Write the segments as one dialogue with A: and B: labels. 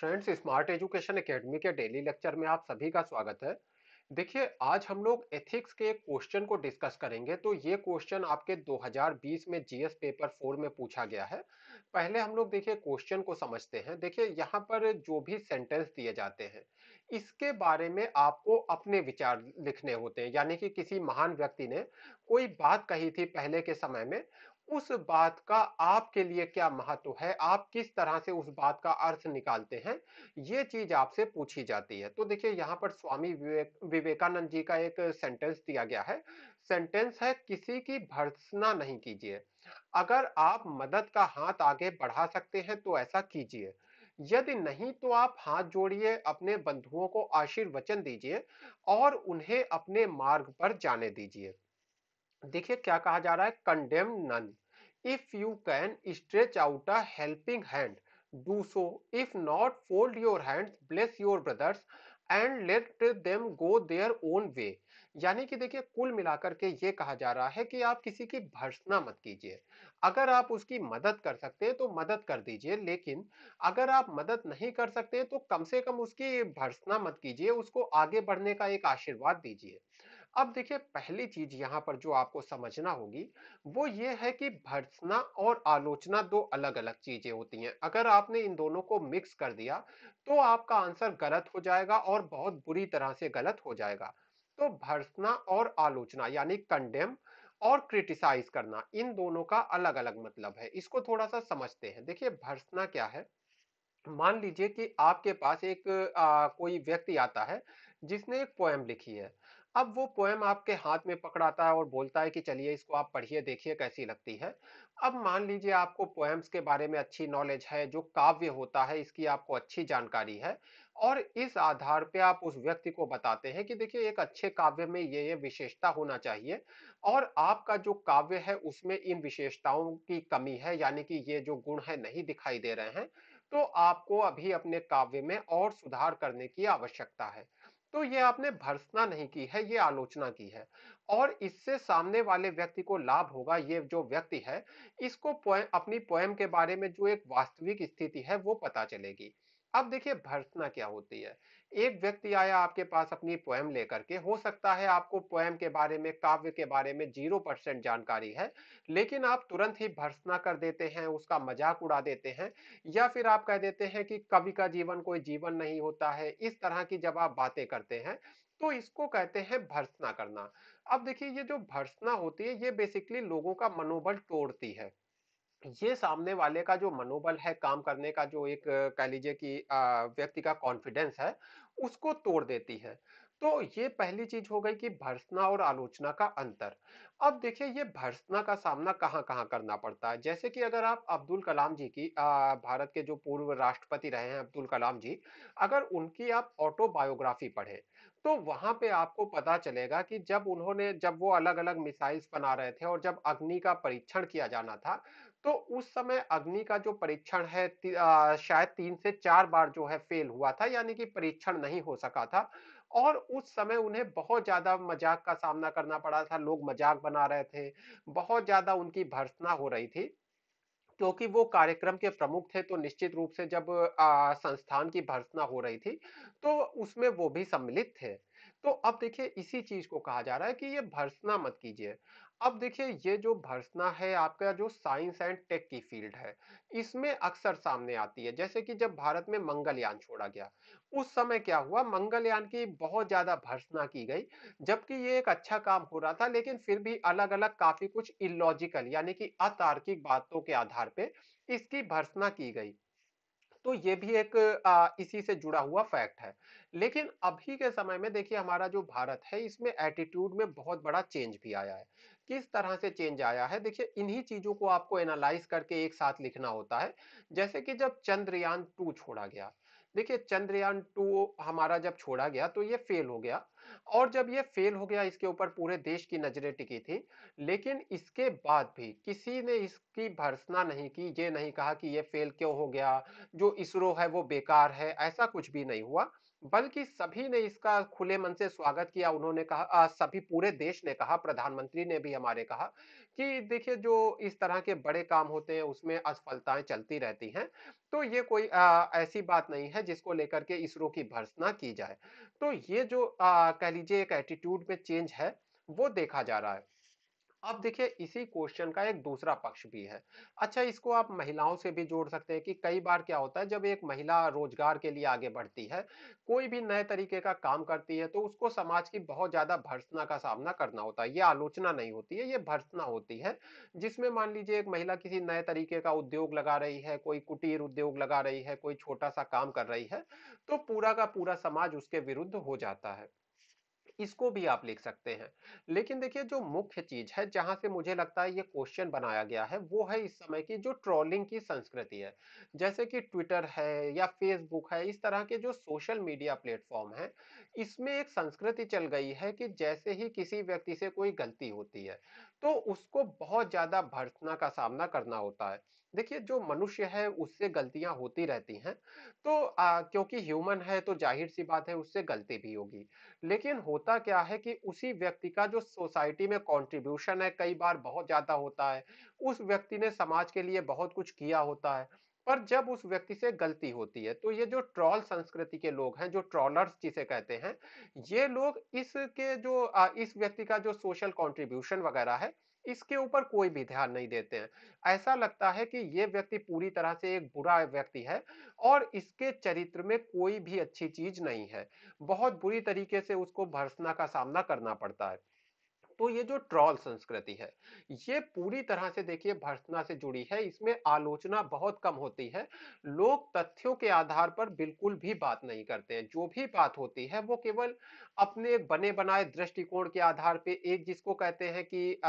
A: friends smart education academy के daily lecture में आप सभी का स्वागत है देखिए आज हम लोग एथिक्स के एक क्वेश्चन को डिस्कस करेंगे तो ये क्वेश्चन आपके 2020 में जीएस पेपर फोर में पूछा गया है पहले हम लोग देखिए क्वेश्चन को समझते हैं देखिए यहाँ पर जो भी सेंटेंस दिए जाते हैं इसके बारे में आपको अपने विचार लिखने होते हैं यानी कि किसी महान व्यक्ति ने कोई बात कही थी पहले के समय में उस बात का आपके लिए क्या महत्व है आप किस तरह से उस बात का अर्थ निकालते हैं ये चीज आपसे पूछी जाती है तो देखिए यहाँ पर स्वामी विवेक विवेकानंद जी का एक सेंटेंस दिया गया है सेंटेंस है किसी की भर्सना नहीं कीजिए अगर आप मदद का हाथ आगे बढ़ा सकते हैं तो ऐसा कीजिए यदि नहीं तो आप हाथ जोड़िए अपने बंधुओं को आशीर्वचन दीजिए और उन्हें अपने मार्ग पर जाने दीजिए देखिए क्या कहा जा रहा है condemn none if you can stretch out a helping hand do so if not fold your hand bless your brothers and let them go their own way यानी कि देखिए कुल मिलाकर के ये कहा जा रहा है कि आप किसी की भर्सना मत कीजिए अगर आप उसकी मदद कर सकते हैं तो मदद कर दीजिए लेकिन अगर आप मदद नहीं कर सकते तो कम से कम उसकी भर्सना मत कीजिए उसको आगे बढ़ने का एक आशीर्वाद दीजिए अब देखिए पहली चीज यहाँ पर जो आपको समझना होगी वो ये है कि भर्सना और आलोचना दो अलग अलग चीजें होती हैं अगर आपने इन दोनों को मिक्स कर दिया तो आपका आंसर गलत हो जाएगा और बहुत बुरी तरह से गलत हो जाएगा तो भर्सना और आलोचना यानी कंडेम और क्रिटिसाइज करना इन दोनों का अलग अलग मतलब है इसको थोड़ा सा समझते हैं देखिए भर्सना क्या है मान लीजिए कि आपके पास एक आ, कोई व्यक्ति आता है जिसने एक पोएम लिखी है अब वो पोएम आपके हाथ में पकड़ाता है और बोलता है कि चलिए इसको आप पढ़िए देखिए कैसी लगती है अब मान लीजिए आपको पोएम्स के बारे में अच्छी नॉलेज है जो काव्य होता है इसकी आपको अच्छी जानकारी है और इस आधार पे आप उस व्यक्ति को बताते हैं कि देखिए एक अच्छे काव्य में ये ये विशेषता होना चाहिए और आपका जो काव्य है उसमें इन विशेषताओं की कमी है यानी कि ये जो गुण है नहीं दिखाई दे रहे हैं तो आपको अभी अपने काव्य में और सुधार करने की आवश्यकता है तो ये आपने भर्सना नहीं की है ये आलोचना की है और इससे सामने वाले व्यक्ति को लाभ होगा ये जो व्यक्ति है इसको अपनी पोएम के बारे में जो एक वास्तविक स्थिति है वो पता चलेगी अब देखिए भर्सना क्या होती है एक व्यक्ति आया आपके पास अपनी पोएम लेकर के हो सकता है आपको पोएम के बारे में काव्य के बारे में जीरो परसेंट जानकारी है लेकिन आप तुरंत ही भर्सना कर देते हैं उसका मजाक उड़ा देते हैं या फिर आप कह देते हैं कि कवि का जीवन कोई जीवन नहीं होता है इस तरह की जब आप बातें करते हैं तो इसको कहते हैं भर्सना करना अब देखिए ये जो भर्सना होती है ये बेसिकली लोगों का मनोबल तोड़ती है ये सामने वाले का जो मनोबल है काम करने का जो एक कह लीजिए कि व्यक्ति का कॉन्फिडेंस है उसको तोड़ देती है तो ये पहली चीज हो गई कि भर्सना और आलोचना का अंतर अब देखिए ये भर्सना का सामना कहाँ कहाँ करना पड़ता है जैसे कि अगर आप अब्दुल कलाम जी की आ, भारत के जो पूर्व राष्ट्रपति रहे हैं अब्दुल कलाम जी अगर उनकी आप ऑटोबायोग्राफी पढ़ें तो वहां पे आपको पता चलेगा कि जब उन्होंने जब वो अलग अलग मिसाइल्स बना रहे थे और जब अग्नि का परीक्षण किया जाना था तो उस समय अग्नि का जो परीक्षण है ती, आ, शायद तीन से चार बार जो है फेल हुआ था यानी कि परीक्षण नहीं हो सका था और उस समय उन्हें बहुत ज्यादा मजाक का सामना करना पड़ा था लोग मजाक बना रहे थे बहुत ज्यादा उनकी भर्सना हो रही थी क्योंकि वो कार्यक्रम के प्रमुख थे तो निश्चित रूप से जब आ, संस्थान की भर्सना हो रही थी तो उसमें वो भी सम्मिलित थे तो अब देखिए इसी चीज को कहा जा रहा है कि ये भर्सना मत कीजिए अब देखिए ये जो भर्सना है आपका जो साइंस एंड टेक की फील्ड है इसमें अक्सर सामने आती है जैसे कि जब भारत में मंगलयान छोड़ा गया उस समय क्या हुआ मंगलयान की बहुत ज्यादा भर्सना की गई जबकि ये एक अच्छा काम हो रहा था लेकिन फिर भी अलग अलग काफी कुछ इलॉजिकल यानी कि अतार्किक बातों के आधार पर इसकी भर्सना की गई तो ये भी एक आ, इसी से जुड़ा हुआ फैक्ट है लेकिन अभी के समय में देखिए हमारा जो भारत है इसमें एटीट्यूड में बहुत बड़ा चेंज भी आया है किस तरह से चेंज आया है देखिए इन्हीं चीजों को आपको एनालाइज करके एक साथ लिखना होता है जैसे कि जब चंद्रयान टू छोड़ा गया देखिए चंद्रयान टू हमारा जब छोड़ा गया तो ये फेल हो गया और जब ये फेल हो गया इसके ऊपर पूरे देश की नजरें टिकी थी लेकिन इसके बाद भी किसी ने इसकी भर्सना नहीं की ये नहीं कहा कि ये फेल क्यों हो गया जो इसरो है वो बेकार है ऐसा कुछ भी नहीं हुआ बल्कि सभी ने इसका खुले मन से स्वागत किया उन्होंने कहा आ, सभी पूरे देश ने कहा प्रधानमंत्री ने भी हमारे कहा कि देखिए जो इस तरह के बड़े काम होते हैं उसमें असफलताएं चलती रहती हैं तो ये कोई आ, ऐसी बात नहीं है जिसको लेकर के इसरो की भर्सना की जाए तो ये जो आ, कह लीजिए एक एटीट्यूड में चेंज है वो देखा जा रहा है अब देखिए इसी क्वेश्चन का एक दूसरा पक्ष भी है अच्छा इसको आप महिलाओं से भी जोड़ सकते हैं कि कई बार क्या होता है जब एक महिला रोजगार के लिए आगे बढ़ती है कोई भी नए तरीके का काम करती है तो उसको समाज की बहुत ज्यादा भर्सना का सामना करना होता है ये आलोचना नहीं होती है ये भर्सना होती है जिसमें मान लीजिए एक महिला किसी नए तरीके का उद्योग लगा रही है कोई कुटीर उद्योग लगा रही है कोई छोटा सा काम कर रही है तो पूरा का पूरा समाज उसके विरुद्ध हो जाता है इसको भी आप लिख सकते हैं लेकिन देखिए जो मुख्य चीज है जहां से मुझे लगता है ये क्वेश्चन बनाया गया है वो है इस समय की जो ट्रोलिंग की संस्कृति है जैसे कि ट्विटर है या फेसबुक है इस तरह के जो सोशल मीडिया प्लेटफॉर्म है इसमें एक संस्कृति चल गई है कि जैसे ही किसी व्यक्ति से कोई गलती होती है तो उसको बहुत ज्यादा भर्सना का सामना करना होता है देखिए जो मनुष्य है उससे गलतियां होती रहती हैं तो आ, क्योंकि ह्यूमन है तो जाहिर सी बात है उससे गलती भी होगी लेकिन होता होता क्या है कि उसी व्यक्ति का जो सोसाइटी में कंट्रीब्यूशन है कई बार बहुत ज्यादा होता है उस व्यक्ति ने समाज के लिए बहुत कुछ किया होता है पर जब उस व्यक्ति से गलती होती है तो ये जो ट्रॉल संस्कृति के लोग हैं जो ट्रॉलर्स जिसे कहते हैं ये लोग इसके जो आ, इस व्यक्ति का जो सोशल कॉन्ट्रीब्यूशन वगैरह है इसके ऊपर कोई भी ध्यान नहीं देते हैं ऐसा लगता है कि ये व्यक्ति पूरी तरह से एक बुरा व्यक्ति है और इसके चरित्र में कोई भी अच्छी चीज नहीं है बहुत बुरी तरीके से उसको भर्सना का सामना करना पड़ता है तो ये जो ट्रॉल संस्कृति है ये पूरी तरह से देखिए भर्सना से जुड़ी है इसमें आलोचना बहुत कम होती है लोग तथ्यों के आधार पर बिल्कुल भी बात नहीं करते हैं जो भी बात होती है वो केवल अपने बने बनाए दृष्टिकोण के आधार पे एक जिसको कहते हैं कि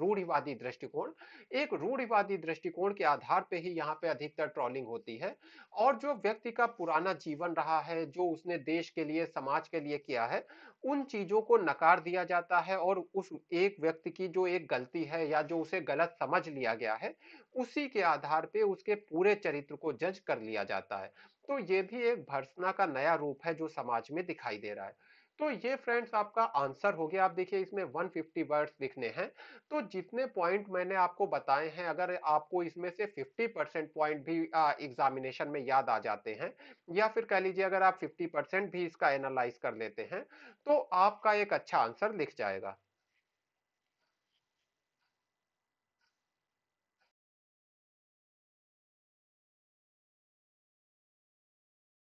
A: रूढ़िवादी दृष्टिकोण एक रूढ़िवादी दृष्टिकोण के आधार पर ही यहाँ पे अधिकतर ट्रॉलिंग होती है और जो व्यक्ति का पुराना जीवन रहा है जो उसने देश के लिए समाज के लिए किया है उन चीजों को नकार दिया जाता है और उस एक व्यक्ति की जो एक गलती है या जो उसे गलत समझ लिया गया है उसी के आधार पे उसके पूरे चरित्र को जज कर लिया जाता है तो ये भी एक भर्सना का नया रूप है जो समाज में दिखाई दे रहा है तो ये फ्रेंड्स आपका आंसर हो गया आप देखिए इसमें 150 वर्ड्स लिखने हैं तो जितने पॉइंट मैंने आपको बताए हैं अगर आपको इसमें से 50 परसेंट पॉइंट भी एग्जामिनेशन में याद आ जाते हैं या फिर कह लीजिए अगर आप 50 परसेंट भी इसका एनालाइज कर लेते हैं तो आपका एक अच्छा आंसर लिख जाएगा